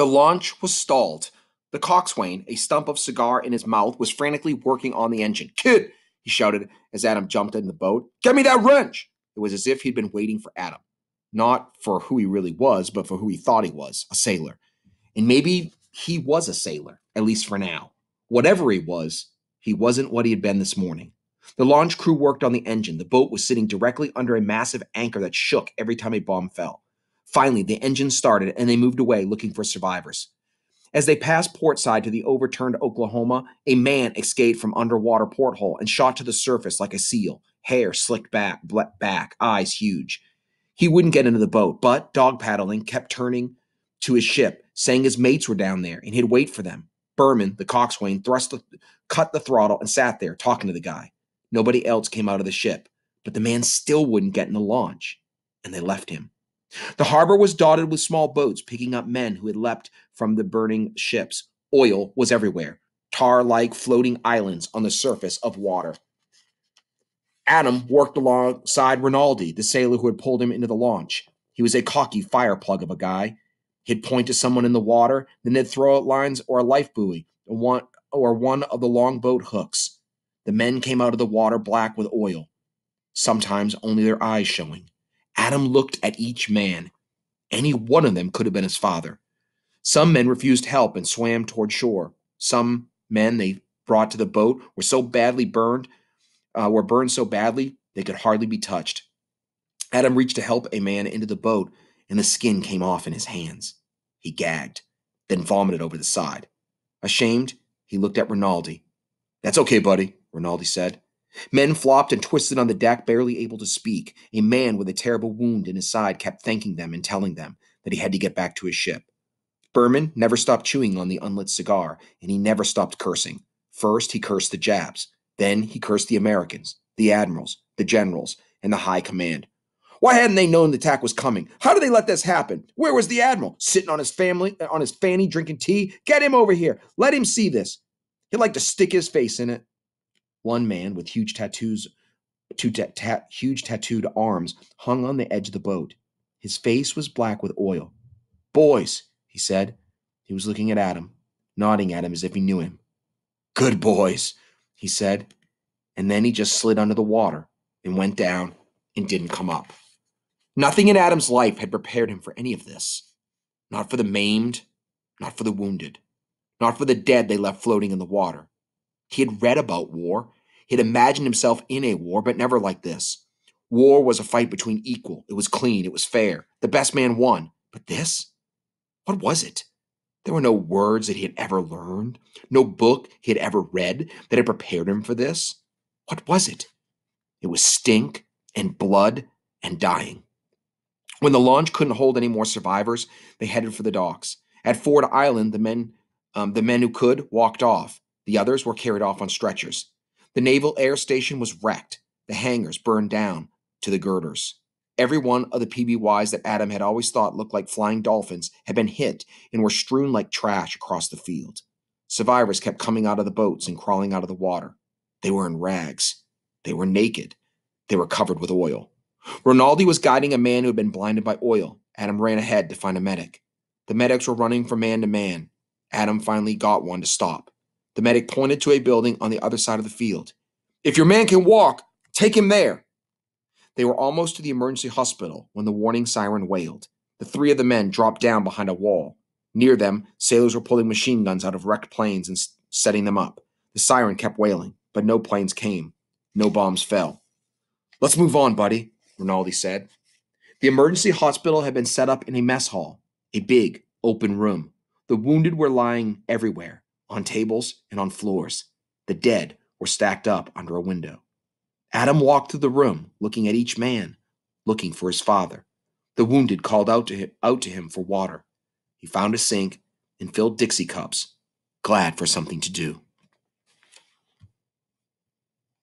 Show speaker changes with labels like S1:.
S1: The launch was stalled. The coxswain, a stump of cigar in his mouth, was frantically working on the engine. Kid, he shouted as Adam jumped in the boat. Get me that wrench! It was as if he'd been waiting for Adam. Not for who he really was, but for who he thought he was a sailor. And maybe he was a sailor, at least for now. Whatever he was, he wasn't what he had been this morning. The launch crew worked on the engine. The boat was sitting directly under a massive anchor that shook every time a bomb fell. Finally, the engine started and they moved away looking for survivors. As they passed portside to the overturned Oklahoma, a man escaped from underwater porthole and shot to the surface like a seal, hair slicked back, back, eyes huge. He wouldn't get into the boat, but dog paddling kept turning to his ship, saying his mates were down there and he'd wait for them. Berman, the coxswain, thrust the, cut the throttle and sat there talking to the guy. Nobody else came out of the ship, but the man still wouldn't get in the launch, and they left him. The harbor was dotted with small boats picking up men who had leapt from the burning ships. Oil was everywhere, tar like floating islands on the surface of water. Adam worked alongside Rinaldi, the sailor who had pulled him into the launch. He was a cocky fireplug of a guy. He'd point to someone in the water, then they'd throw out lines or a life buoy or one of the longboat hooks. The men came out of the water black with oil, sometimes only their eyes showing. Adam looked at each man. Any one of them could have been his father. Some men refused help and swam toward shore. Some men they brought to the boat were so badly burned, uh, were burned so badly they could hardly be touched. Adam reached to help a man into the boat, and the skin came off in his hands. He gagged, then vomited over the side. Ashamed, he looked at Rinaldi. That's okay, buddy, Rinaldi said. Men flopped and twisted on the deck, barely able to speak. A man with a terrible wound in his side kept thanking them and telling them that he had to get back to his ship. Berman never stopped chewing on the unlit cigar, and he never stopped cursing. First, he cursed the Japs. Then, he cursed the Americans, the admirals, the generals, and the high command. Why hadn't they known the attack was coming? How did they let this happen? Where was the admiral? Sitting on his family, uh, on his fanny, drinking tea? Get him over here. Let him see this. He'd like to stick his face in it. One man with huge tattoos, two ta- ta- huge tattooed arms, hung on the edge of the boat. His face was black with oil. Boys, he said. He was looking at Adam, nodding at him as if he knew him. Good boys, he said. And then he just slid under the water and went down and didn't come up. Nothing in Adam's life had prepared him for any of this. Not for the maimed, not for the wounded, not for the dead they left floating in the water, he had read about war, he had imagined himself in a war, but never like this. War was a fight between equal. It was clean, it was fair. The best man won. But this? What was it? There were no words that he had ever learned, no book he had ever read that had prepared him for this. What was it? It was stink and blood and dying. When the launch couldn't hold any more survivors, they headed for the docks. At Ford Island, the men, um, the men who could walked off. The others were carried off on stretchers. The Naval Air Station was wrecked, the hangars burned down to the girders. Every one of the PBYs that Adam had always thought looked like flying dolphins had been hit and were strewn like trash across the field. Survivors kept coming out of the boats and crawling out of the water. They were in rags. They were naked. They were covered with oil. Rinaldi was guiding a man who had been blinded by oil. Adam ran ahead to find a medic. The medics were running from man to man. Adam finally got one to stop. The medic pointed to a building on the other side of the field. If your man can walk, take him there. They were almost to the emergency hospital when the warning siren wailed. The three of the men dropped down behind a wall. Near them, sailors were pulling machine guns out of wrecked planes and setting them up. The siren kept wailing, but no planes came. No bombs fell. Let's move on, buddy, Rinaldi said. The emergency hospital had been set up in a mess hall, a big, open room. The wounded were lying everywhere on tables and on floors. The dead were stacked up under a window. Adam walked through the room, looking at each man, looking for his father. The wounded called out to him, out to him for water. He found a sink and filled Dixie cups, glad for something to do.